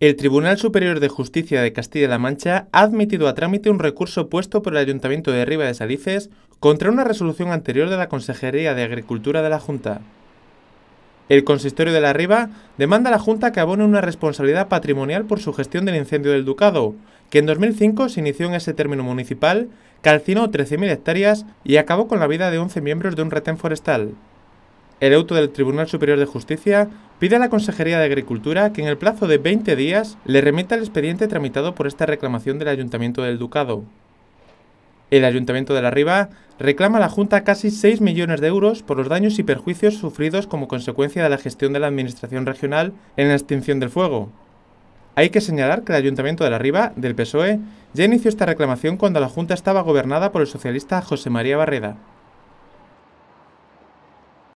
El Tribunal Superior de Justicia de Castilla-La Mancha ha admitido a trámite un recurso puesto por el Ayuntamiento de Riva de Salices contra una resolución anterior de la Consejería de Agricultura de la Junta. El consistorio de la Riva demanda a la Junta que abone una responsabilidad patrimonial por su gestión del incendio del Ducado, que en 2005 se inició en ese término municipal, calcinó 13.000 hectáreas y acabó con la vida de 11 miembros de un retén forestal. El auto del Tribunal Superior de Justicia pide a la Consejería de Agricultura que en el plazo de 20 días le remita el expediente tramitado por esta reclamación del Ayuntamiento del Ducado. El Ayuntamiento de la Riva reclama a la Junta casi 6 millones de euros por los daños y perjuicios sufridos como consecuencia de la gestión de la Administración Regional en la extinción del fuego. Hay que señalar que el Ayuntamiento de la Riva, del PSOE, ya inició esta reclamación cuando la Junta estaba gobernada por el socialista José María Barreda.